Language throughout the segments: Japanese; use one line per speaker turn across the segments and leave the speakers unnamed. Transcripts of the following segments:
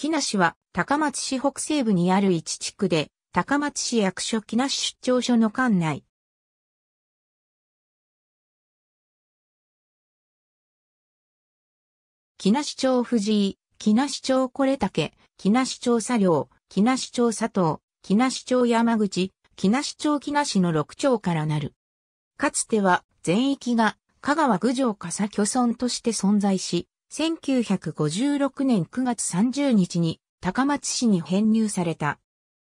木梨は高松市北西部にある一地区で、高松市役所木梨出張所の管内。木梨町藤井、木梨町これ竹、木梨町佐良、木梨町佐藤、木梨町山口、木梨町木梨の6町からなる。かつては全域が香川郡上笠漁村として存在し、1956年9月30日に高松市に編入された。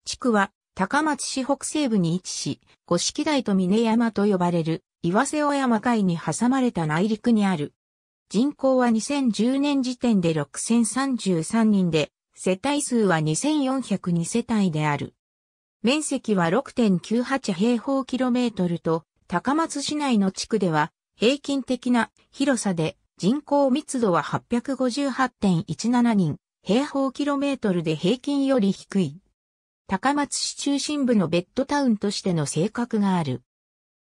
地区は高松市北西部に位置し、五色台と峰山と呼ばれる岩瀬尾山海に挟まれた内陸にある。人口は2010年時点で6033人で、世帯数は2402世帯である。面積は6.98平方キロメートルと、高松市内の地区では平均的な広さで人口密度は858.17人、平方キロメートルで平均より低い。高松市中心部のベッドタウンとしての性格がある。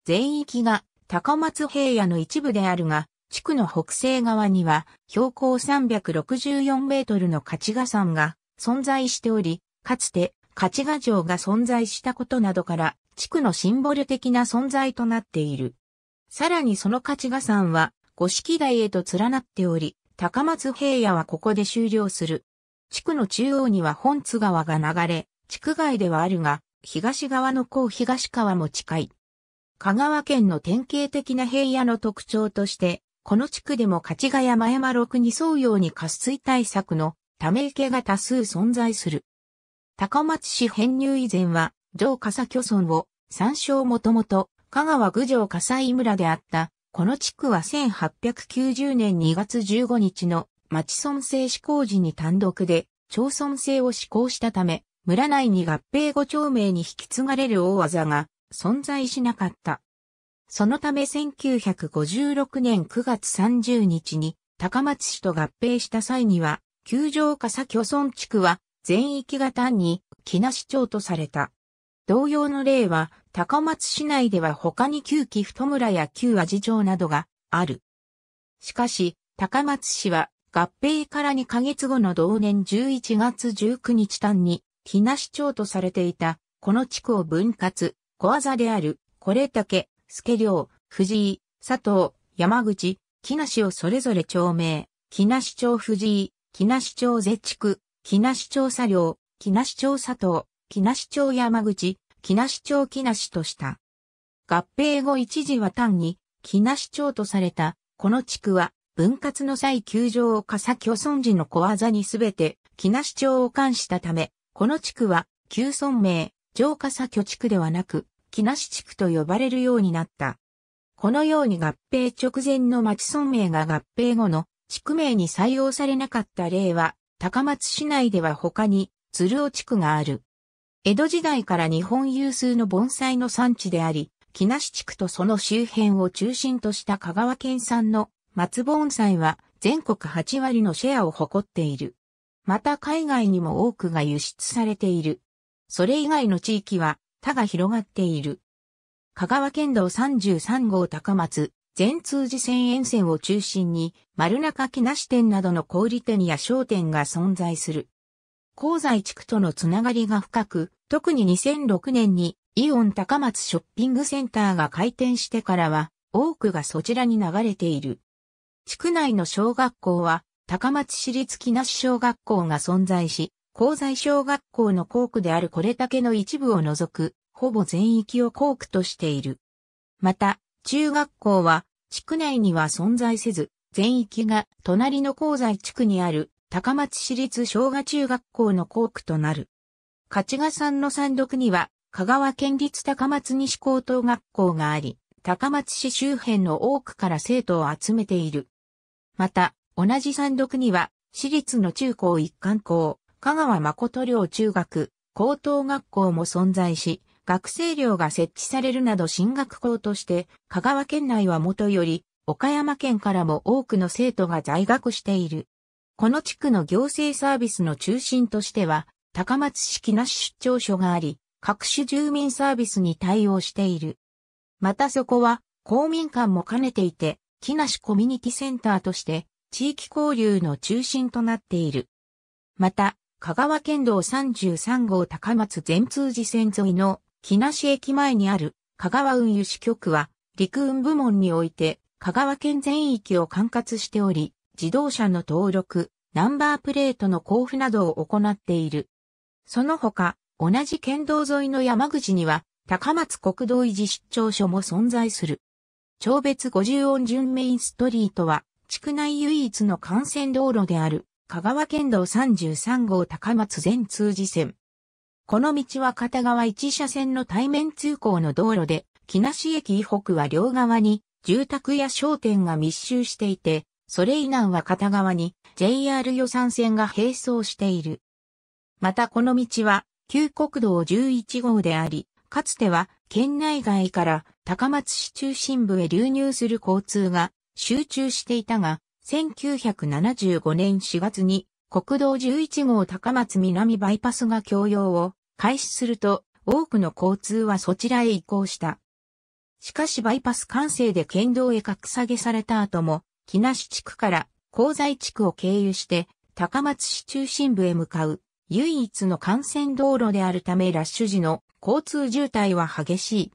全域が高松平野の一部であるが、地区の北西側には標高364メートルの勝賀山が存在しており、かつて勝賀城が存在したことなどから地区のシンボル的な存在となっている。さらにその勝賀山は五色台へと連なっており、高松平野はここで終了する。地区の中央には本津川が流れ、地区外ではあるが、東側の甲東川も近い。香川県の典型的な平野の特徴として、この地区でも勝ヶ山山六に沿うように渇水対策のため池が多数存在する。高松市編入以前は、城笠漁村を、山椒もともと、香川郡城笠井村であったこの地区は1890年2月15日の町村制施行時に単独で町村制を施行したため、村内に合併後丁目に引き継がれる大技が存在しなかった。そのため1956年9月30日に高松市と合併した際には、球場笠巨村地区は全域が単に木梨町とされた。同様の例は高松市内では他に旧木太村や旧阿地町などがある。しかし、高松市は合併から2ヶ月後の同年11月19日単に、木梨市町とされていた、この地区を分割、小技である、これ竹、助良、藤井、佐藤、山口、木梨をそれぞれ町名、木梨町藤井、木梨町絶地区、木梨町佐良、木梨町佐藤、木梨町山口、木梨町木梨とした。合併後一時は単に木梨町とされた、この地区は分割の際球場を笠巨村寺の小技にすべて木梨町を冠したため、この地区は旧村名、城笠巨地区ではなく、木梨地区と呼ばれるようになった。このように合併直前の町村名が合併後の地区名に採用されなかった例は、高松市内では他に鶴尾地区がある。江戸時代から日本有数の盆栽の産地であり、木梨地区とその周辺を中心とした香川県産の松盆栽は全国8割のシェアを誇っている。また海外にも多くが輸出されている。それ以外の地域は他が広がっている。香川県道33号高松、全通寺線沿線を中心に丸中木梨店などの小売店や商店が存在する。香西地区とのつながりが深く、特に2006年にイオン高松ショッピングセンターが開店してからは、多くがそちらに流れている。地区内の小学校は、高松市立木梨小学校が存在し、高材小学校の校区であるこれだけの一部を除く、ほぼ全域を校区としている。また、中学校は、地区内には存在せず、全域が隣の高材地区にある高松市立昭和中学校の校区となる。勝賀山の山麓には、香川県立高松西高等学校があり、高松市周辺の多くから生徒を集めている。また、同じ山麓には、市立の中高一貫校、香川誠寮中学、高等学校も存在し、学生寮が設置されるなど進学校として、香川県内はもとより、岡山県からも多くの生徒が在学している。この地区の行政サービスの中心としては、高松市木梨出張所があり、各種住民サービスに対応している。またそこは、公民館も兼ねていて、木梨コミュニティセンターとして、地域交流の中心となっている。また、香川県道33号高松全通寺線沿いの木梨駅前にある香川運輸支局は、陸運部門において、香川県全域を管轄しており、自動車の登録、ナンバープレートの交付などを行っている。その他、同じ県道沿いの山口には、高松国道維持出張所も存在する。超別五十音順メインストリートは、地区内唯一の幹線道路である、香川県道33号高松全通寺線。この道は片側1車線の対面通行の道路で、木梨駅以北は両側に住宅や商店が密集していて、それ以南は片側に JR 予算線が並走している。またこの道は旧国道11号であり、かつては県内外から高松市中心部へ流入する交通が集中していたが、1975年4月に国道11号高松南バイパスが供用を開始すると多くの交通はそちらへ移行した。しかしバイパス完成で県道へ格下げされた後も木梨地区から高材地区を経由して高松市中心部へ向かう唯一の幹線道路であるためラッシュ時の交通渋滞は激しい。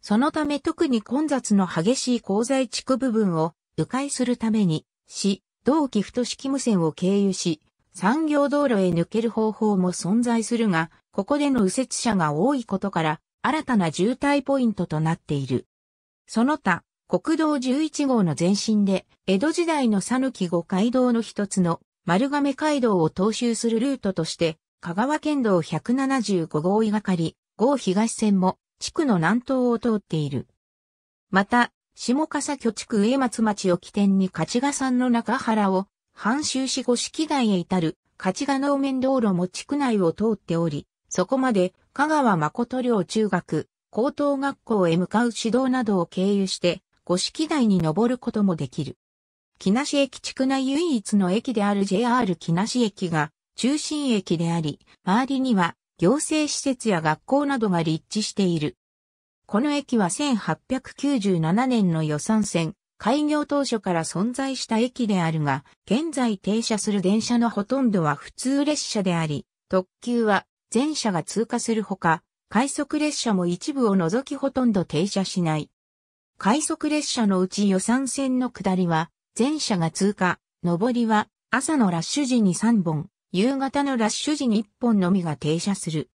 そのため特に混雑の激しい高材地区部分を迂回するために、市、同期太式無線を経由し、産業道路へ抜ける方法も存在するが、ここでの右折車が多いことから、新たな渋滞ポイントとなっている。その他、国道11号の前身で、江戸時代の讃岐五街道の一つの丸亀街道を踏襲するルートとして、香川県道175号いがかり、号東線も地区の南東を通っている。また、下笠巨地区上松町を起点に勝賀山の中原を、半州市五式台へ至る勝賀能面道路も地区内を通っており、そこまで香川誠寮中学、高等学校へ向かう指導などを経由して、五色台に登ることもできる。木梨駅地区内唯一の駅である JR 木梨駅が中心駅であり、周りには行政施設や学校などが立地している。この駅は1897年の予算線、開業当初から存在した駅であるが、現在停車する電車のほとんどは普通列車であり、特急は全車が通過するほか、快速列車も一部を除きほとんど停車しない。快速列車のうち予算線の下りは、全車が通過、上りは、朝のラッシュ時に3本、夕方のラッシュ時に1本のみが停車する。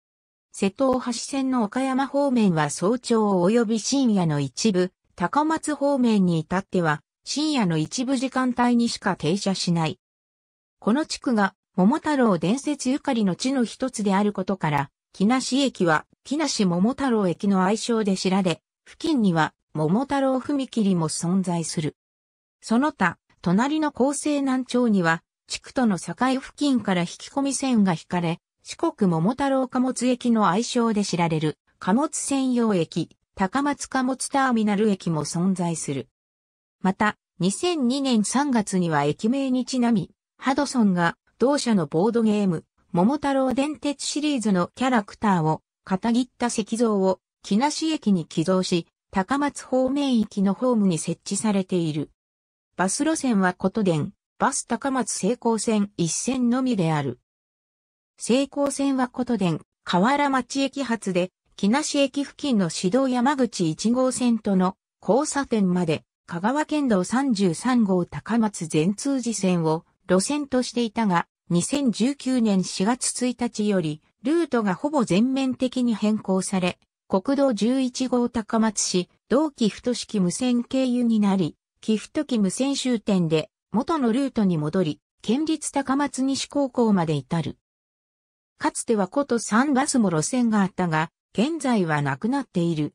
瀬戸大橋線の岡山方面は早朝及び深夜の一部、高松方面に至っては、深夜の一部時間帯にしか停車しない。この地区が、桃太郎伝説ゆかりの地の一つであることから、木梨駅は、木梨桃太郎駅の愛称で知られ、付近には、桃太郎踏切も存在する。その他、隣の厚生南町には、地区との境付近から引き込み線が引かれ、四国桃太郎貨物駅の愛称で知られる、貨物専用駅、高松貨物ターミナル駅も存在する。また、2002年3月には駅名にちなみ、ハドソンが同社のボードゲーム、桃太郎電鉄シリーズのキャラクターを、片切った石像を、木梨駅に寄贈し、高松方面駅のホームに設置されている。バス路線は琴電、バス高松成功線一線のみである。成功線は琴電、河原町駅発で、木梨駅付近の市道山口1号線との交差点まで、香川県道33号高松全通寺線を路線としていたが、2019年4月1日より、ルートがほぼ全面的に変更され、国道11号高松市、同期阜都市無線経由になり、寄付と岐無線終点で元のルートに戻り、県立高松西高校まで至る。かつてはこと3バスも路線があったが、現在はなくなっている。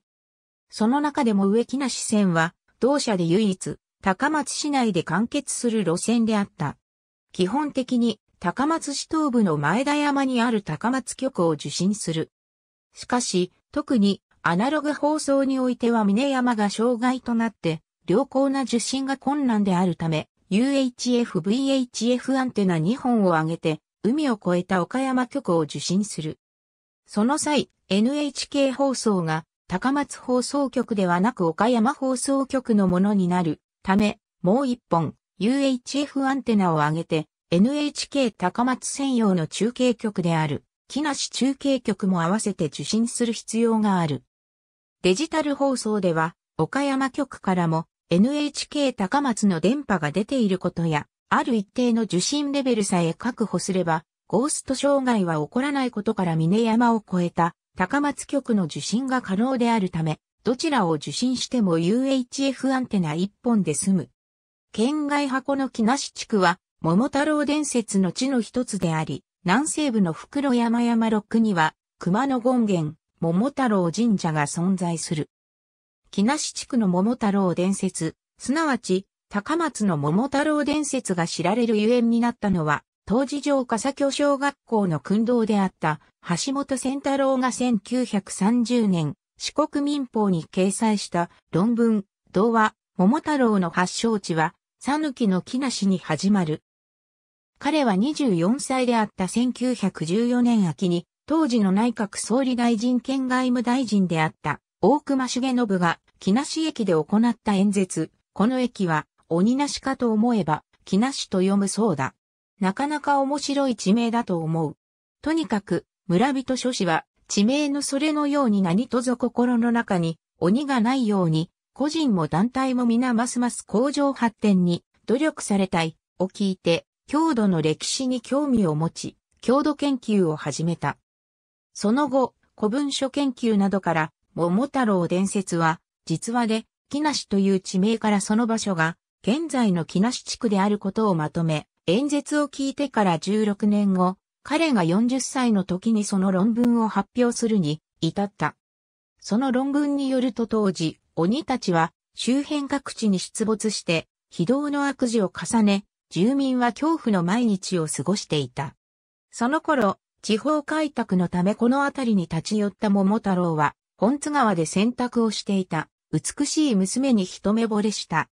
その中でも植木梨線は、同社で唯一、高松市内で完結する路線であった。基本的に、高松市東部の前田山にある高松局を受信する。しかし、特にアナログ放送においては峰山が障害となって良好な受信が困難であるため UHF、VHF アンテナ2本を上げて海を越えた岡山局を受信する。その際、NHK 放送が高松放送局ではなく岡山放送局のものになるため、もう一本 UHF アンテナを上げて NHK 高松専用の中継局である。木梨中継局も合わせて受信する必要がある。デジタル放送では、岡山局からも NHK 高松の電波が出ていることや、ある一定の受信レベルさえ確保すれば、ゴースト障害は起こらないことから峰山を越えた高松局の受信が可能であるため、どちらを受信しても UHF アンテナ1本で済む。県外箱の木梨地区は、桃太郎伝説の地の一つであり、南西部の袋山山六には、熊野権現、桃太郎神社が存在する。木梨地区の桃太郎伝説、すなわち、高松の桃太郎伝説が知られるゆえんになったのは、当時城笠巨小学校の訓導であった橋本仙太郎が1930年、四国民法に掲載した論文、童話、桃太郎の発祥地は、さぬきの木梨に始まる彼は24歳であった1914年秋に、当時の内閣総理大臣兼外務大臣であった大隈重信が木梨駅で行った演説。この駅は鬼なしかと思えば木梨と読むそうだ。なかなか面白い地名だと思う。とにかく村人諸氏は地名のそれのように何とぞ心の中に鬼がないように個人も団体も皆ますます向上発展に努力されたいを聞いて郷土の歴史に興味を持ち、郷土研究を始めた。その後、古文書研究などから、桃太郎伝説は、実話で、木梨という地名からその場所が、現在の木梨地区であることをまとめ、演説を聞いてから16年後、彼が40歳の時にその論文を発表するに至った。その論文によると当時、鬼たちは周辺各地に出没して、非道の悪事を重ね、住民は恐怖の毎日を過ごしていた。その頃、地方開拓のためこの辺りに立ち寄った桃太郎は、本津川で洗濯をしていた、美しい娘に一目惚れした。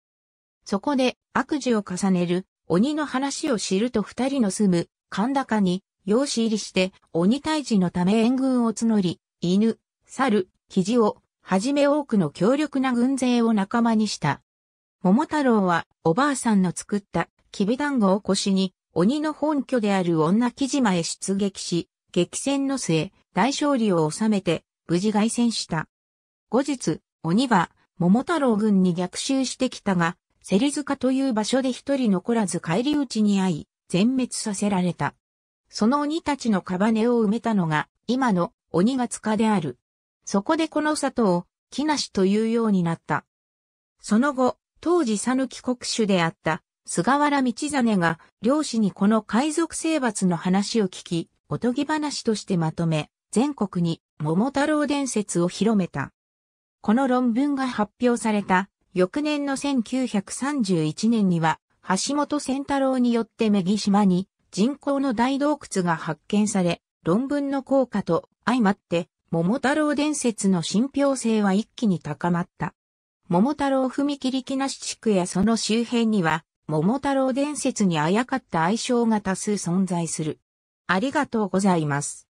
そこで、悪事を重ねる、鬼の話を知ると二人の住む、神高に、養子入りして、鬼退治のため援軍を募り、犬、猿、キジを、はじめ多くの強力な軍勢を仲間にした。桃太郎は、おばあさんの作ったきび団子を腰に、鬼の本拠である女木島へ出撃し、激戦の末、大勝利を収めて、無事凱旋した。後日、鬼は、桃太郎軍に逆襲してきたが、セリ塚という場所で一人残らず帰り討ちに遭い、全滅させられた。その鬼たちのカバネを埋めたのが、今の鬼が塚である。そこでこの里を、木梨というようになった。その後、当時讃岐国主であった菅原道真が漁師にこの海賊征伐の話を聞き、おとぎ話としてまとめ、全国に桃太郎伝説を広めた。この論文が発表された翌年の1931年には、橋本仙太郎によってメギ島に人工の大洞窟が発見され、論文の効果と相まって、桃太郎伝説の信憑性は一気に高まった。桃太郎踏切木梨地区やその周辺には、桃太郎伝説にあやかった愛称が多数存在する。ありがとうございます。